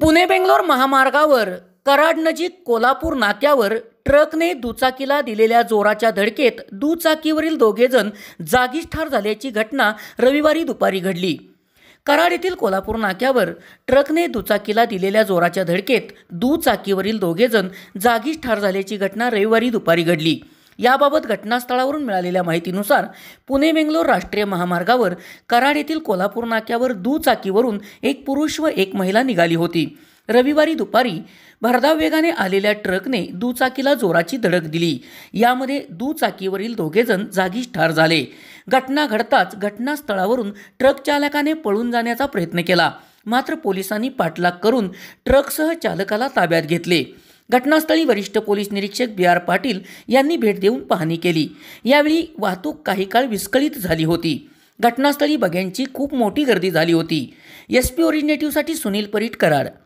पुणे बेंगलोर महामार्गावर कराडनजीक कोल्हापूर नाक्यावर ट्रकने दुचाकीला दिलेल्या जोराच्या धडकेत दुचाकीवरील दोघेजण जागीच ठार झाल्याची घटना रविवारी दुपारी घडली कराड येथील कोल्हापूर नाक्यावर ट्रकने दुचाकीला दिलेल्या जोराच्या धडकेत दुचाकीवरील दोघेजण जागीच ठार झाल्याची घटना रविवारी दुपारी घडली याबाबत घटनास्थळावरून मिळालेल्या माहितीनुसार पुणे बेंगलोर राष्ट्रीय महामार्गावर कराड येथील कोल्हापूर नाक्यावर दुचाकीवरून एक पुरुष व एक महिला निघाली होती रविवारी दुपारी भरधाव वेगाने आलेल्या ट्रकने दुचाकीला जोराची धडक दिली यामध्ये दुचाकीवरील दोघेजण जागीच ठार झाले घटना घडताच घटनास्थळावरून ट्रक चालकाने पळून जाण्याचा प्रयत्न केला मात्र पोलिसांनी पाठलाग करून ट्रकसह चालकाला ताब्यात घेतले घटनास्थळी वरिष्ठ पोलीस निरीक्षक बी आर पाटील यांनी भेट देऊन पाहणी केली यावेळी वाहतूक काही काळ विस्कळीत झाली होती घटनास्थळी बघ्यांची खूप मोठी गर्दी झाली होती एस पी ओरिजिनेटिव्हसाठी सुनील परीट कराड